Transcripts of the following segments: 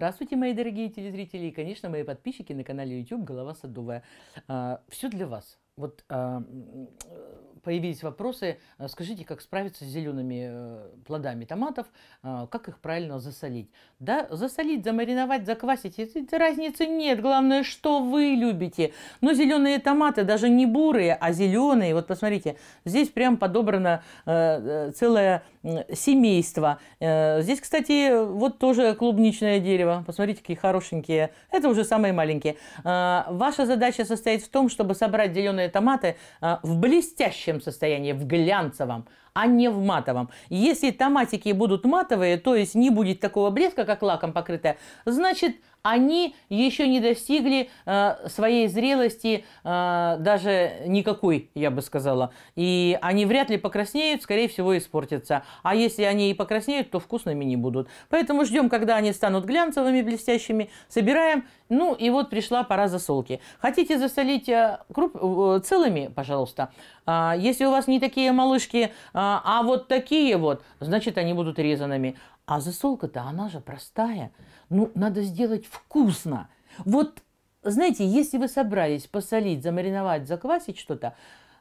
Здравствуйте, мои дорогие телезрители и, конечно, мои подписчики на канале YouTube «Голова Садовая». А, все для вас. Вот а, появились вопросы, э, скажите, как справиться с зелеными э, плодами томатов, э, как их правильно засолить. Да, засолить, замариновать, заквасить, это разницы нет, главное, что вы любите. Но зеленые томаты, даже не бурые, а зеленые, вот посмотрите, здесь прям подобрано целое семейство. Здесь, кстати, вот тоже клубничное дерево, посмотрите, какие хорошенькие, это уже самые маленькие. Ваша задача состоит в том, чтобы собрать зеленые томаты в блестящее блестящем состоянии, в глянцевом, а не в матовом. Если томатики будут матовые, то есть не будет такого блеска, как лаком покрытая, значит – они еще не достигли э, своей зрелости, э, даже никакой, я бы сказала. И они вряд ли покраснеют, скорее всего, испортятся. А если они и покраснеют, то вкусными не будут. Поэтому ждем, когда они станут глянцевыми, блестящими, собираем. Ну и вот пришла пора засолки. Хотите засолить э, круп... Э, целыми, пожалуйста. А, если у вас не такие малышки, э, а вот такие вот, значит, они будут резанными. А засолка-то, она же простая. Ну, надо сделать вкусно. Вот, знаете, если вы собрались посолить, замариновать, заквасить что-то,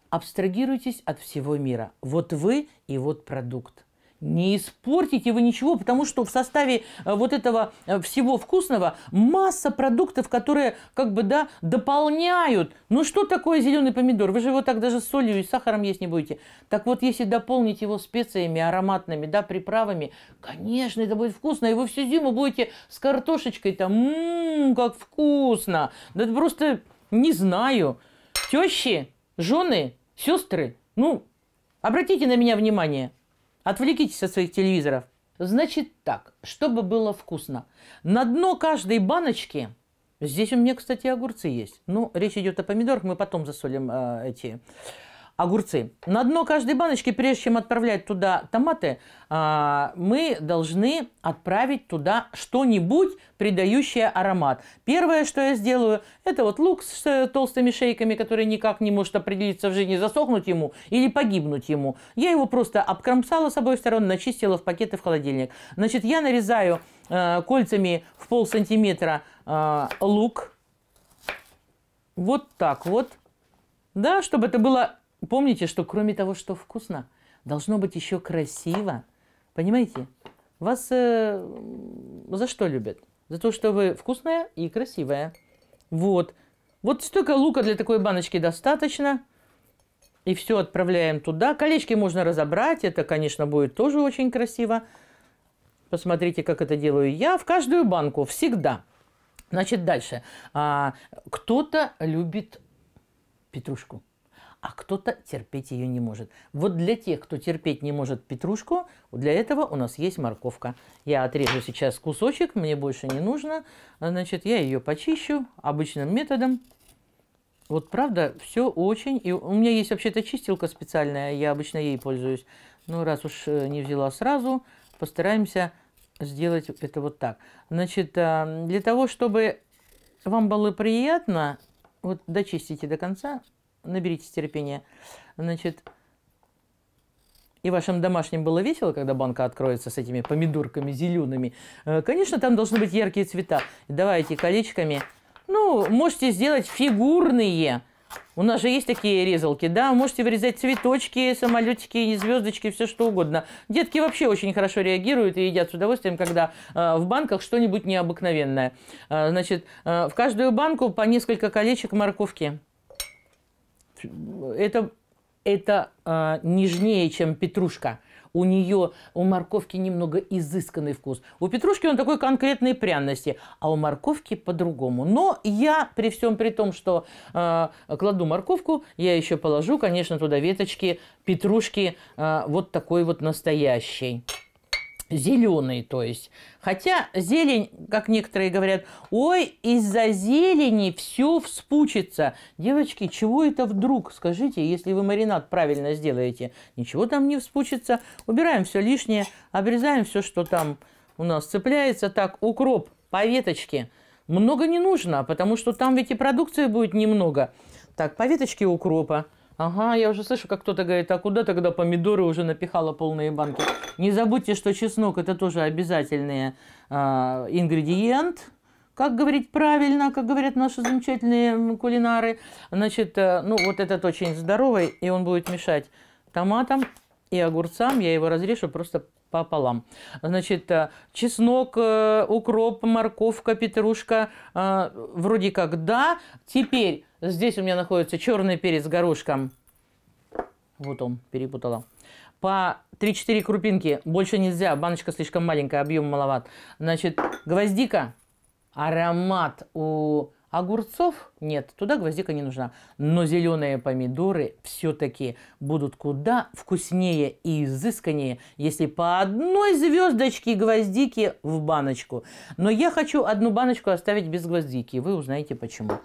абстрагируйтесь от всего мира. Вот вы и вот продукт. Не испортите вы ничего, потому что в составе э, вот этого э, всего вкусного масса продуктов, которые как бы, да, дополняют. Ну что такое зеленый помидор? Вы же его так даже с солью и сахаром есть не будете. Так вот, если дополнить его специями, ароматными, да, приправами, конечно, это будет вкусно. И вы всю зиму будете с картошечкой там, ммм, как вкусно. Да просто не знаю. Тещи, жены, сестры, ну, обратите на меня внимание – Отвлекитесь от своих телевизоров. Значит так, чтобы было вкусно. На дно каждой баночки, здесь у меня, кстати, огурцы есть. Ну, речь идет о помидорах, мы потом засолим э, эти огурцы. На дно каждой баночки, прежде чем отправлять туда томаты, а, мы должны отправить туда что-нибудь, придающее аромат. Первое, что я сделаю, это вот лук с э, толстыми шейками, который никак не может определиться в жизни, засохнуть ему или погибнуть ему. Я его просто обкромсала с обоих сторон, начистила в пакеты в холодильник. Значит, я нарезаю э, кольцами в пол сантиметра э, лук. Вот так вот. Да, чтобы это было Помните, что кроме того, что вкусно, должно быть еще красиво. Понимаете? Вас э, за что любят? За то, что вы вкусная и красивая. Вот. Вот столько лука для такой баночки достаточно. И все отправляем туда. Колечки можно разобрать. Это, конечно, будет тоже очень красиво. Посмотрите, как это делаю я. В каждую банку. Всегда. Значит, дальше. А, кто-то любит петрушку а кто-то терпеть ее не может. Вот для тех, кто терпеть не может петрушку, для этого у нас есть морковка. Я отрежу сейчас кусочек, мне больше не нужно. Значит, я ее почищу обычным методом. Вот правда, все очень... И у меня есть вообще-то чистилка специальная, я обычно ей пользуюсь. Но раз уж э, не взяла сразу, постараемся сделать это вот так. Значит, э, для того, чтобы вам было приятно, вот дочистите до конца, наберитесь терпения. Значит, и вашим домашним было весело, когда банка откроется с этими помидорками зелеными. Э, конечно, там должны быть яркие цвета. Давайте колечками. Ну, можете сделать фигурные. У нас же есть такие резалки, да, можете вырезать цветочки, самолетики, звездочки, все что угодно. Детки вообще очень хорошо реагируют и едят с удовольствием, когда э, в банках что-нибудь необыкновенное. Э, значит, э, в каждую банку по несколько колечек морковки это, это а, нежнее, чем петрушка. У нее, у морковки немного изысканный вкус. У петрушки он такой конкретной пряности, а у морковки по-другому. Но я при всем при том, что э, кладу морковку, я еще положу, конечно, туда веточки петрушки э, вот такой вот настоящей зеленый, то есть. Хотя зелень, как некоторые говорят, ой, из-за зелени все вспучится. Девочки, чего это вдруг? Скажите, если вы маринад правильно сделаете, ничего там не вспучится. Убираем все лишнее, обрезаем все, что там у нас цепляется. Так, укроп по веточке. Много не нужно, потому что там ведь и продукции будет немного. Так, по веточке укропа. Ага, я уже слышу, как кто-то говорит, а куда тогда помидоры уже напихала полные банки? Не забудьте, что чеснок это тоже обязательный э, ингредиент. Как говорить правильно, как говорят наши замечательные кулинары. Значит, э, ну вот этот очень здоровый, и он будет мешать томатам и огурцам. Я его разрежу просто пополам. Значит, э, чеснок, э, укроп, морковка, петрушка, э, вроде как да. Теперь Здесь у меня находится черный перец с горошком. Вот он, перепутала. По 3-4 крупинки. Больше нельзя. Баночка слишком маленькая, объем маловат. Значит, гвоздика. Аромат у огурцов нет. Туда гвоздика не нужна. Но зеленые помидоры все-таки будут куда вкуснее и изысканнее, если по одной звездочке гвоздики в баночку. Но я хочу одну баночку оставить без гвоздики. Вы узнаете почему.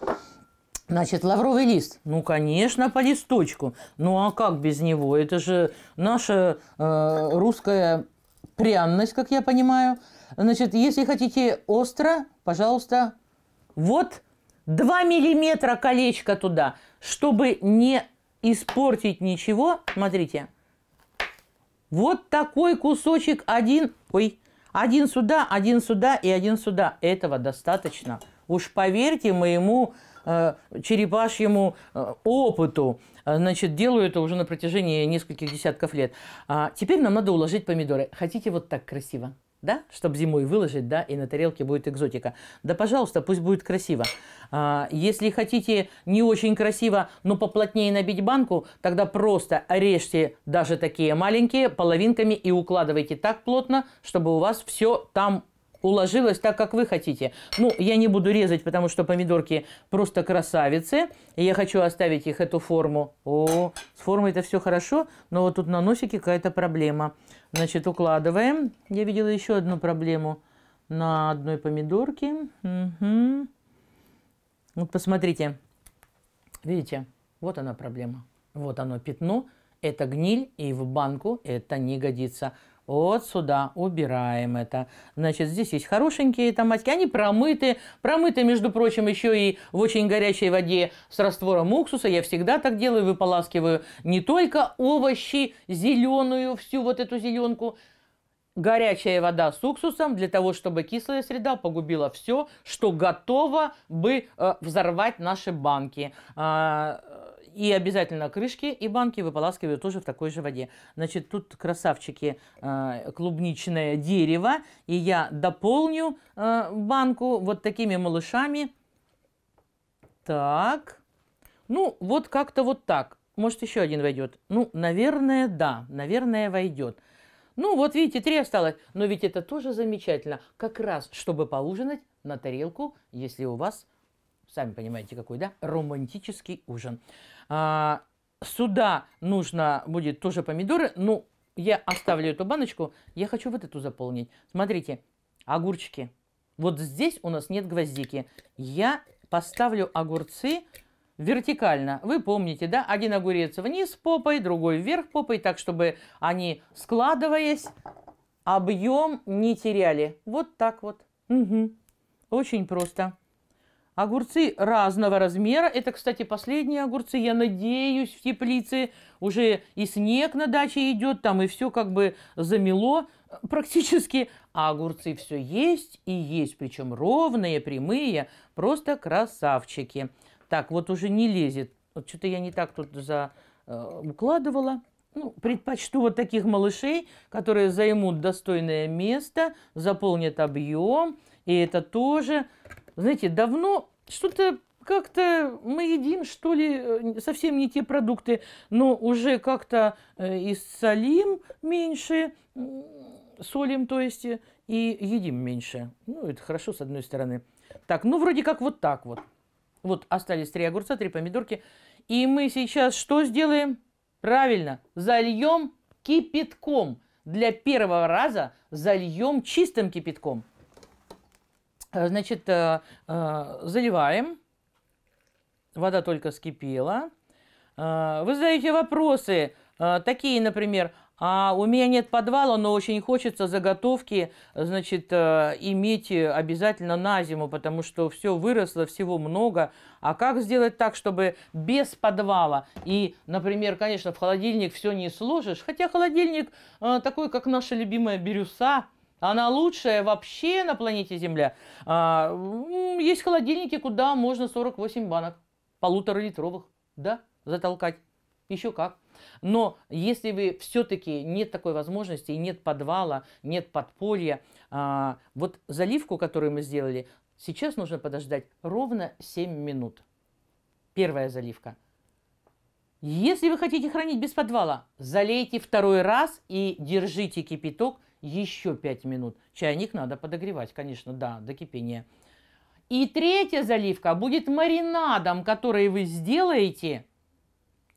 Значит, лавровый лист. Ну, конечно, по листочку. Ну, а как без него? Это же наша э, русская пряность, как я понимаю. Значит, если хотите остро, пожалуйста, вот 2 миллиметра колечко туда, чтобы не испортить ничего. Смотрите, вот такой кусочек один, ой, один сюда, один сюда и один сюда. Этого достаточно. Уж поверьте моему Э, черепашьему э, опыту, значит, делаю это уже на протяжении нескольких десятков лет. А теперь нам надо уложить помидоры. Хотите вот так красиво? да, чтобы зимой выложить, да, и на тарелке будет экзотика. Да, пожалуйста, пусть будет красиво. А, если хотите не очень красиво, но поплотнее набить банку, тогда просто режьте даже такие маленькие половинками и укладывайте так плотно, чтобы у вас все там уложилось так, как вы хотите. Ну, я не буду резать, потому что помидорки просто красавицы. И я хочу оставить их, эту форму. О, с формой это все хорошо, но вот тут на носике какая-то проблема. Значит, укладываем. Я видела еще одну проблему на одной помидорке. Угу. Вот посмотрите. Видите? Вот она проблема. Вот оно пятно. Это гниль, и в банку это не годится. Вот сюда убираем это. Значит, здесь есть хорошенькие томатики. Они промыты. Промыты, между прочим, еще и в очень горячей воде с раствором уксуса. Я всегда так делаю, выполаскиваю не только овощи, зеленую, всю вот эту зеленку, горячая вода с уксусом для того, чтобы кислая среда погубила все, что готово бы э, взорвать наши банки. А, и обязательно крышки и банки выполаскивают тоже в такой же воде. Значит, тут красавчики э, клубничное дерево. И я дополню э, банку вот такими малышами. Так. Ну, вот как-то вот так. Может, еще один войдет? Ну, наверное, да. Наверное, войдет. Ну, вот видите, три осталось. Но ведь это тоже замечательно. Как раз, чтобы поужинать на тарелку, если у вас сами понимаете какой, да, романтический ужин. А, сюда нужно будет тоже помидоры, ну, я оставлю эту баночку, я хочу вот эту заполнить. Смотрите, огурчики. Вот здесь у нас нет гвоздики. Я поставлю огурцы вертикально. Вы помните, да? Один огурец вниз попой, другой вверх попой, так, чтобы они, складываясь, объем не теряли. Вот так вот. Угу. Очень просто. Огурцы разного размера. Это, кстати, последние огурцы. Я надеюсь, в теплице уже и снег на даче идет, там и все как бы замело практически. А огурцы все есть и есть, причем ровные, прямые, просто красавчики. Так, вот уже не лезет. Вот что-то я не так тут за э, укладывала. Ну, предпочту вот таких малышей, которые займут достойное место, заполнят объем. И это тоже знаете, давно что-то как-то мы едим, что ли, э, совсем не те продукты, но уже как-то э, и солим меньше, солим, то есть, и едим меньше. Ну, это хорошо, с одной стороны. Так, ну, вроде как вот так вот. Вот остались три огурца, три помидорки. И мы сейчас что сделаем? Правильно, зальем кипятком. Для первого раза зальем чистым кипятком. Э, значит, э, э, заливаем. Вода только скипела. Вы задаете вопросы, такие, например, а у меня нет подвала, но очень хочется заготовки, значит, иметь обязательно на зиму, потому что все выросло, всего много. А как сделать так, чтобы без подвала? И, например, конечно, в холодильник все не сложишь, хотя холодильник такой, как наша любимая бирюса, она лучшая вообще на планете Земля. А, есть холодильники, куда можно 48 банок, полутора да, затолкать. Еще как. Но если вы все-таки нет такой возможности, нет подвала, нет подполья, а, вот заливку, которую мы сделали, сейчас нужно подождать ровно 7 минут. Первая заливка. Если вы хотите хранить без подвала, залейте второй раз и держите кипяток еще 5 минут. Чайник надо подогревать, конечно, да, до кипения. И третья заливка будет маринадом, который вы сделаете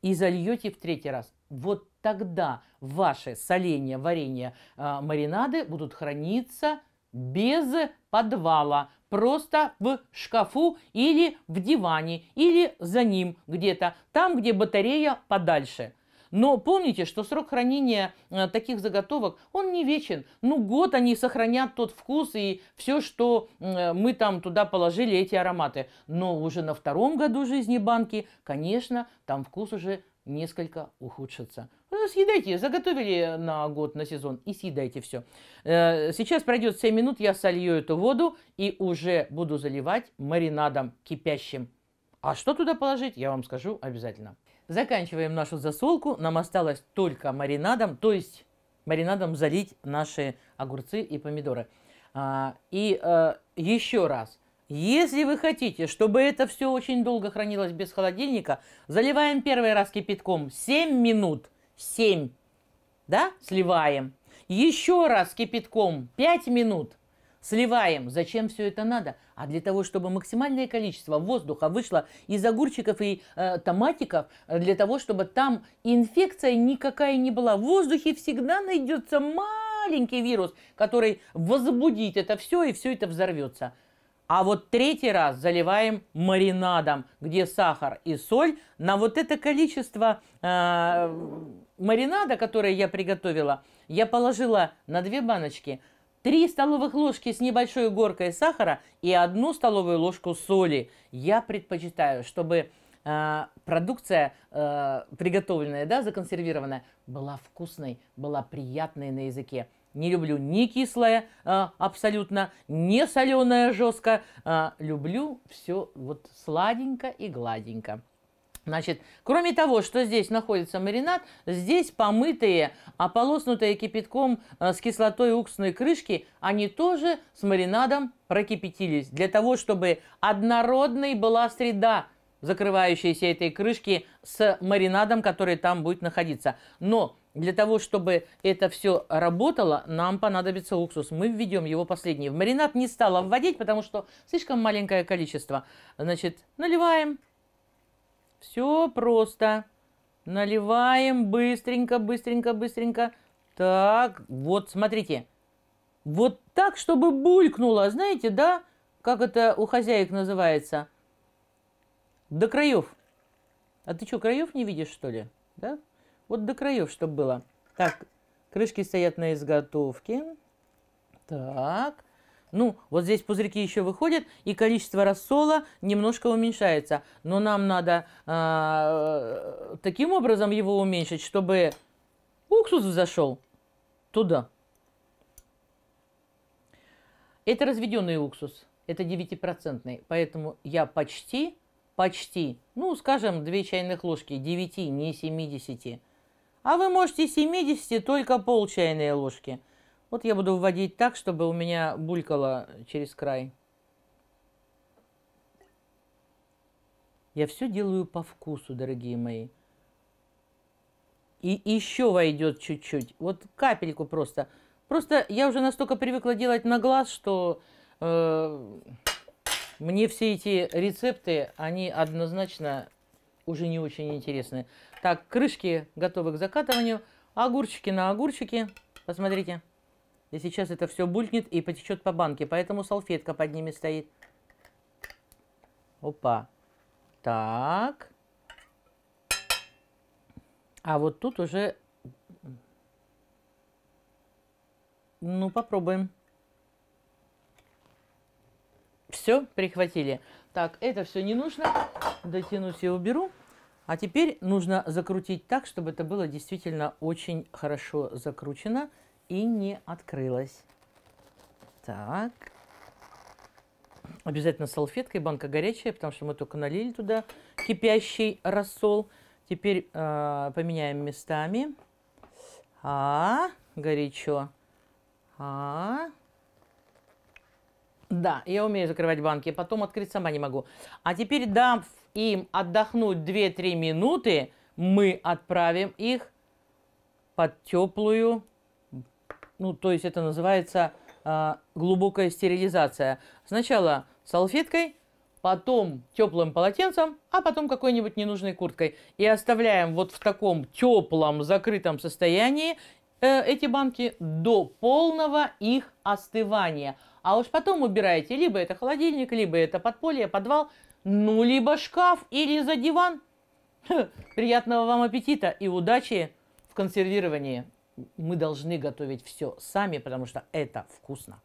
и зальете в третий раз. Вот тогда ваши соления, варенья, э, маринады будут храниться без подвала, просто в шкафу или в диване, или за ним где-то, там, где батарея подальше. Но помните, что срок хранения э, таких заготовок, он не вечен. Ну, год они сохранят тот вкус и все, что э, мы там туда положили, эти ароматы. Но уже на втором году жизни банки, конечно, там вкус уже несколько ухудшится. Ну, съедайте, заготовили на год, на сезон и съедайте все. Э, сейчас пройдет 7 минут, я солью эту воду и уже буду заливать маринадом кипящим. А что туда положить, я вам скажу обязательно. Заканчиваем нашу засолку. Нам осталось только маринадом, то есть маринадом залить наши огурцы и помидоры. А, и а, еще раз, если вы хотите, чтобы это все очень долго хранилось без холодильника, заливаем первый раз кипятком 7 минут, 7, да, сливаем. Еще раз кипятком 5 минут, сливаем. Зачем все это надо? А для того, чтобы максимальное количество воздуха вышло из огурчиков и э, томатиков, для того, чтобы там инфекция никакая не была. В воздухе всегда найдется маленький вирус, который возбудит это все, и все это взорвется. А вот третий раз заливаем маринадом, где сахар и соль. На вот это количество э, маринада, которое я приготовила, я положила на две баночки – 3 столовых ложки с небольшой горкой сахара и 1 столовую ложку соли. Я предпочитаю, чтобы э, продукция, э, приготовленная, да, законсервированная, была вкусной, была приятной на языке. Не люблю ни кислое э, абсолютно, не соленое жестко. Э, люблю все вот сладенько и гладенько. Значит, кроме того, что здесь находится маринад, здесь помытые, ополоснутые а кипятком э, с кислотой уксусной крышки, они тоже с маринадом прокипятились. Для того, чтобы однородной была среда, закрывающаяся этой крышки с маринадом, который там будет находиться. Но для того, чтобы это все работало, нам понадобится уксус. Мы введем его последний. В маринад не стала вводить, потому что слишком маленькое количество. Значит, наливаем все просто. Наливаем быстренько, быстренько, быстренько. Так, вот смотрите. Вот так, чтобы булькнуло, знаете, да? Как это у хозяек называется? До краев. А ты что, краев не видишь, что ли? Да? Вот до краев, чтобы было. Так, крышки стоят на изготовке. Так. Ну, вот здесь пузырьки еще выходят, и количество рассола немножко уменьшается. Но нам надо э, таким образом его уменьшить, чтобы уксус зашел туда. Это разведенный уксус, это 9%, поэтому я почти, почти, ну, скажем, 2 чайных ложки, 9, не 70. А вы можете 70 только пол чайной ложки – вот я буду вводить так, чтобы у меня булькало через край. Я все делаю по вкусу, дорогие мои. И еще войдет чуть-чуть. Вот капельку просто. Просто я уже настолько привыкла делать на глаз, что э, мне все эти рецепты, они однозначно уже не очень интересны. Так, крышки готовы к закатыванию. Огурчики на огурчики. Посмотрите. И сейчас это все булькнет и потечет по банке. Поэтому салфетка под ними стоит. Опа. Так. А вот тут уже... Ну, попробуем. Все, прихватили. Так, это все не нужно. Дотянусь и уберу. А теперь нужно закрутить так, чтобы это было действительно очень хорошо закручено и не открылась. Так. Обязательно салфеткой, банка горячая, потому что мы только налили туда кипящий рассол. Теперь э, поменяем местами. А, горячо. А, да, я умею закрывать банки, потом открыть сама не могу. А теперь, дам им отдохнуть 2-3 минуты, мы отправим их под теплую ну, то есть это называется э, глубокая стерилизация. Сначала салфеткой, потом теплым полотенцем, а потом какой-нибудь ненужной курткой. И оставляем вот в таком теплом закрытом состоянии э, эти банки до полного их остывания. А уж потом убираете, либо это холодильник, либо это подполье, подвал, ну, либо шкаф или за диван. Приятного вам аппетита и удачи в консервировании мы должны готовить все сами, потому что это вкусно.